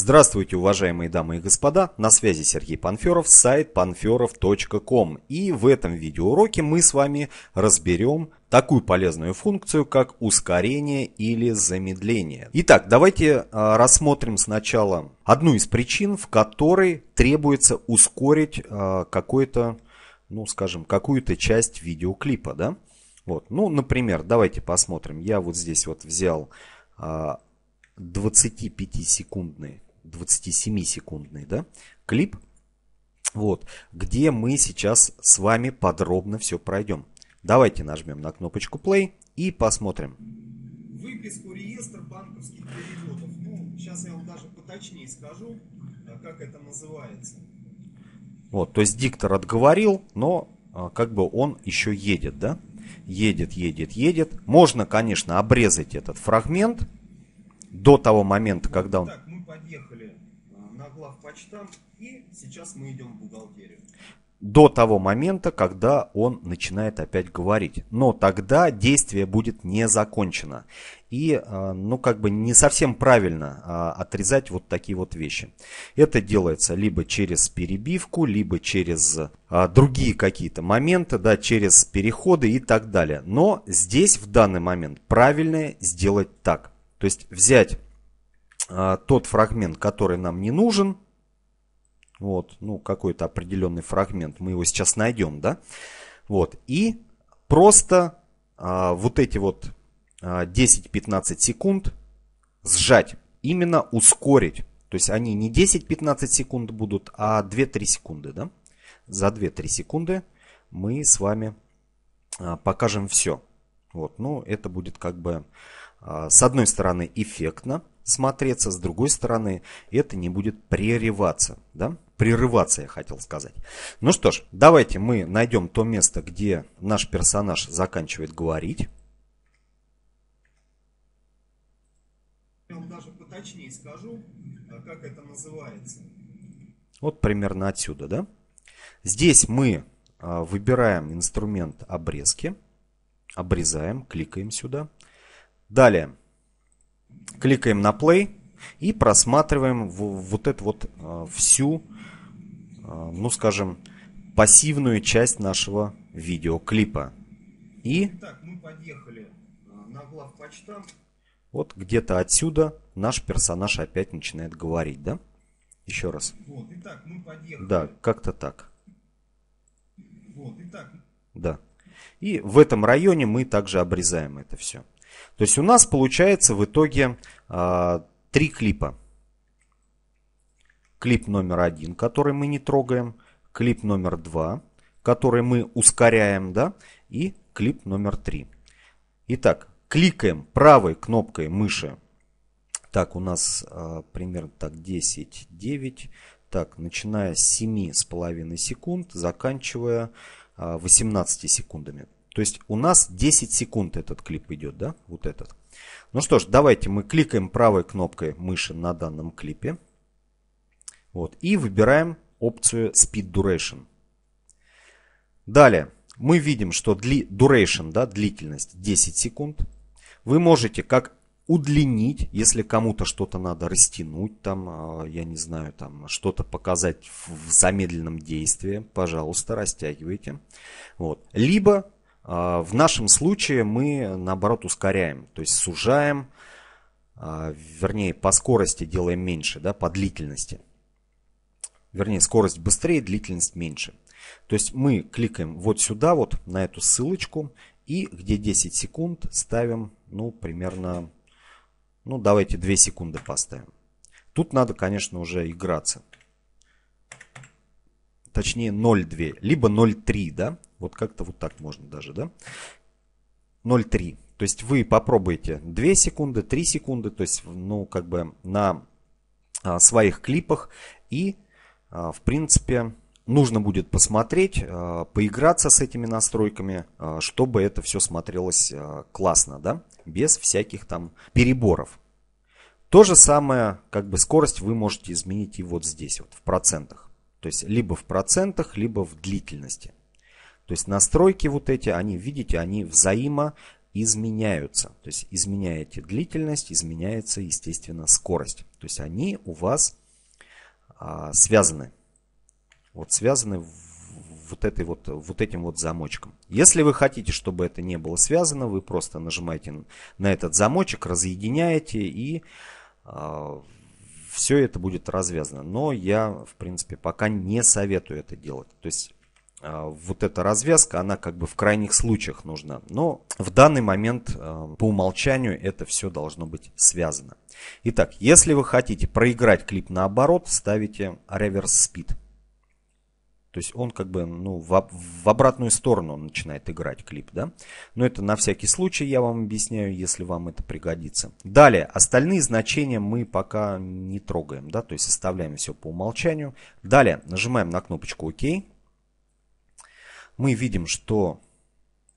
Здравствуйте, уважаемые дамы и господа, на связи Сергей Панферов, сайт panferov.com и в этом видеоуроке мы с вами разберем такую полезную функцию, как ускорение или замедление. Итак, давайте э, рассмотрим сначала одну из причин, в которой требуется ускорить э, какой-то, ну скажем, какую-то часть видеоклипа, да? Вот, ну, например, давайте посмотрим. Я вот здесь вот взял 25-секундный э, 27-секундный, да, клип, вот, где мы сейчас с вами подробно все пройдем. Давайте нажмем на кнопочку play и посмотрим. Выписку реестра банковских переводов. Ну, сейчас я вам даже поточнее скажу, а, как это называется. Вот, то есть диктор отговорил, но а, как бы он еще едет, да? Едет, едет, едет. Можно, конечно, обрезать этот фрагмент до того момента, когда он... Так, отъехали э, на главпочтамт, и сейчас мы идем в бухгалтерию до того момента, когда он начинает опять говорить. Но тогда действие будет не закончено. И, э, ну, как бы не совсем правильно э, отрезать вот такие вот вещи. Это делается либо через перебивку, либо через другие какие-то моменты, да, через переходы и так далее. Но здесь в данный момент правильное сделать так. То есть взять а, тот фрагмент, который нам не нужен. Вот, ну, какой-то определенный фрагмент. Мы его сейчас найдем, да? Вот, и просто э, вот эти вот 10-15 а, секунд сжать, именно ускорить. То есть они не 10-15 секунд будут, а 2-3 секунды, да? За 2-3 секунды мы с вами покажем все. Вот, ну, это будет как бы с одной стороны эффектно, смотреться, с другой стороны это не будет прерываться, да? прерываться, я хотел сказать. Ну что ж, давайте мы найдем то место, где наш персонаж заканчивает говорить. Даже поточнее скажу, а как это называется. Вот примерно отсюда, да? Здесь мы а, выбираем инструмент обрезки, обрезаем, кликаем сюда. Далее Кликаем на play и просматриваем вот эту вот э, всю, э, ну скажем, пассивную часть нашего видеоклипа. И... Итак, мы подъехали э, на главпочтам. Вот где-то отсюда наш персонаж опять начинает говорить, да? Еще раз. Вот, итак, мы подъехали. Да, как-то так. Вот, итак. Да. И в этом районе мы также обрезаем это все. То есть у нас получается в итоге э, три клипа. Клип номер один, который мы не трогаем, клип номер два, который мы ускоряем, да, и клип номер три. Итак, кликаем правой кнопкой мыши. Так, у нас э, примерно так 10, 9. Так, начиная с 7,5 секунд, заканчивая э, а, 18 секундами. То есть у нас 10 секунд этот клип идет, да? Вот этот. Ну что ж, давайте мы кликаем правой кнопкой мыши на данном клипе. Вот, и выбираем опцию Speed Duration. Далее мы видим, что дли, duration, да, длительность 10 секунд. Вы можете как удлинить, если кому-то что-то надо растянуть, там, а, я не знаю, там что-то показать в замедленном действии, пожалуйста, растягивайте. Вот. Либо а, в нашем случае мы, наоборот, ускоряем, то есть сужаем, а, вернее, по скорости делаем меньше, да, по длительности. Вернее, скорость быстрее, длительность меньше. То есть мы кликаем вот сюда, вот на эту ссылочку, и где 10 секунд ставим, ну, примерно, ну, давайте 2 секунды поставим. Тут надо, конечно, уже играться. Точнее, 0,2, либо 0,3, да. Вот как-то вот так можно даже, да? 0,3. То есть вы попробуйте 2 секунды, 3 секунды, то есть, ну, как бы на а, своих клипах. И, а, в принципе, нужно будет посмотреть, а, поиграться с этими настройками, чтобы это все смотрелось классно, да? Без всяких там переборов. То же самое, как бы скорость вы можете изменить и вот здесь, вот в процентах. То есть либо в процентах, либо в длительности. То есть настройки вот эти, они, видите, они взаимоизменяются. То есть изменяете длительность, изменяется, естественно, скорость. То есть они у вас а, связаны. Вот связаны вот, этой вот, вот этим вот замочком. Если вы хотите, чтобы это не было связано, вы просто нажимаете на этот замочек, разъединяете и а, все это будет развязано. Но я, в принципе, пока не советую это делать. То есть а, вот эта развязка, она как бы в крайних случаях нужна. Но в данный момент а, по умолчанию это все должно быть связано. Итак, если вы хотите проиграть клип наоборот, ставите reverse speed. То есть он как бы ну, в, в обратную сторону начинает играть клип. Да? Но это на всякий случай я вам объясняю, если вам это пригодится. Далее, остальные значения мы пока не трогаем. Да? То есть оставляем все по умолчанию. Далее нажимаем на кнопочку ОК. OK мы видим, что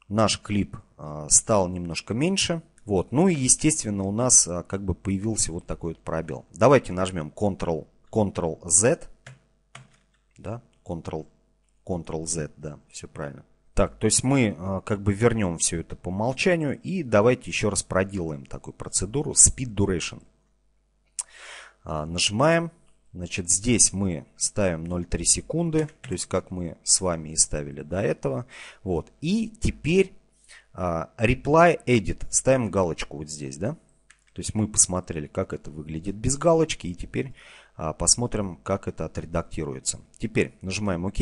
наш клип а, стал немножко меньше. Вот. Ну и, естественно, у нас а, как бы появился вот такой вот пробел. Давайте нажмем Ctrl, Ctrl Z. Да, Ctrl, Ctrl Z, да, все правильно. Так, то есть мы а, как бы вернем все это по умолчанию. И давайте еще раз проделаем такую процедуру Speed Duration. Нажимаем Значит, здесь мы ставим 0,3 секунды, то есть как мы с вами и ставили до этого. Вот. И теперь а, reply edit. Ставим галочку вот здесь, да? То есть мы посмотрели, как это выглядит без галочки. И теперь а, посмотрим, как это отредактируется. Теперь нажимаем ОК.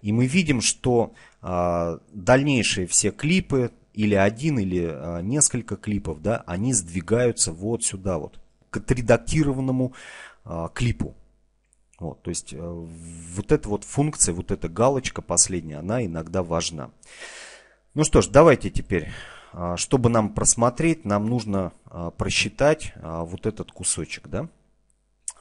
И мы видим, что а, дальнейшие все клипы, или один, или а, несколько клипов, да, они сдвигаются вот сюда вот к отредактированному а, клипу. Вот, то есть э, вот эта вот функция, вот эта галочка последняя, она иногда важна. Ну что ж, давайте теперь, а, чтобы нам просмотреть, нам нужно а, просчитать вот этот кусочек, да?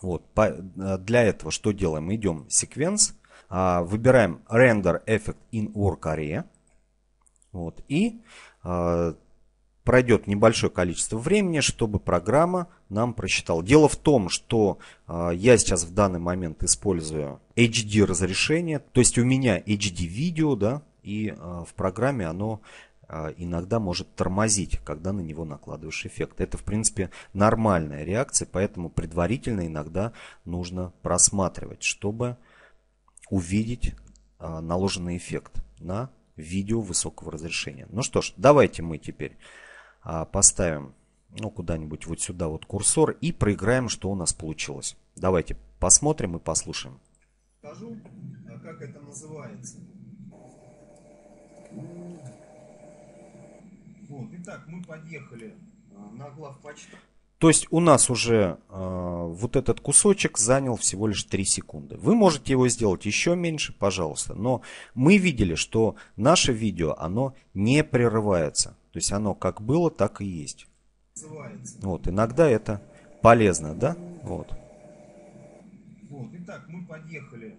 Вот, для этого что делаем? Идем секвенс, выбираем Render Effect in Work Area, вот, и пройдет небольшое количество времени, чтобы программа нам просчитала. Дело в том, что а, я сейчас в данный момент использую HD разрешение, то есть у меня HD видео, да, и а, в программе оно а, иногда может тормозить, когда на него накладываешь эффект. Это, в принципе, нормальная реакция, поэтому предварительно иногда нужно просматривать, чтобы увидеть наложенный эффект на видео высокого разрешения. Ну что ж, давайте мы теперь а, поставим ну, куда-нибудь вот сюда вот курсор и проиграем, что у нас получилось. Давайте посмотрим и послушаем. Скажу, а как это называется. Вот, итак, мы подъехали а, на главпочта. То есть у нас уже э, вот этот кусочек занял всего лишь 3 секунды. Вы можете его сделать еще меньше, пожалуйста. Но мы видели, что наше видео, оно не прерывается. То есть оно как было, так и есть. Вот, иногда это полезно, да? Вот. итак, мы подъехали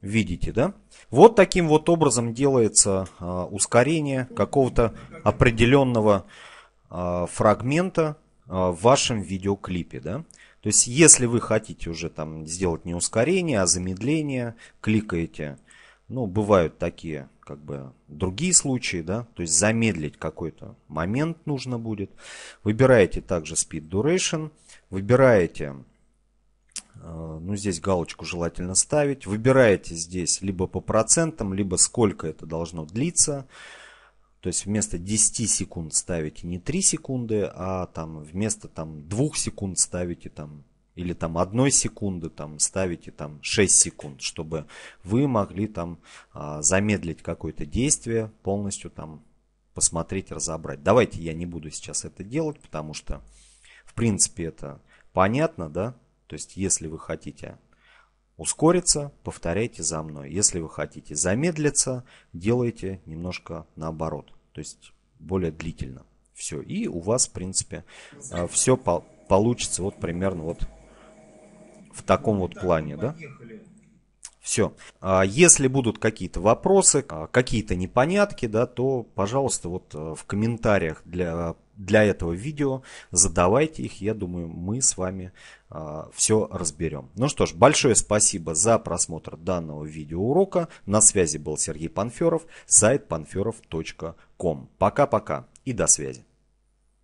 Видите, да? Вот таким вот образом делается э, ускорение какого-то определенного э, фрагмента а, в вашем видеоклипе, да. То есть, если вы хотите уже там сделать не ускорение, а замедление, кликаете. Ну, бывают такие, как бы, другие случаи, да. То есть, замедлить какой-то момент нужно будет. Выбираете также Speed Duration. Выбираете, а, ну, здесь галочку желательно ставить. Выбираете здесь либо по процентам, либо сколько это должно длиться. То есть вместо 10 секунд ставите не 3 секунды, а там вместо там 2 секунд ставите там или там 1 секунды там ставите там 6 секунд, чтобы вы могли там а, замедлить какое-то действие, полностью там посмотреть, разобрать. Давайте я не буду сейчас это делать, потому что в принципе это понятно, да? То есть если вы хотите Ускориться, повторяйте за мной. Если вы хотите замедлиться, делайте немножко наоборот, то есть более длительно. Все, и у вас, в принципе, э, все получится вот примерно вот в таком вот плане, да? Все. А если будут какие-то вопросы, а, какие-то непонятки, да, то, пожалуйста, вот э, в комментариях для, для этого видео. Задавайте их, я думаю, мы с вами э, а, все разберем. Ну что ж, большое спасибо за просмотр данного видеоурока. На связи был Сергей Панферов, сайт panferov.com. Пока-пока и до связи.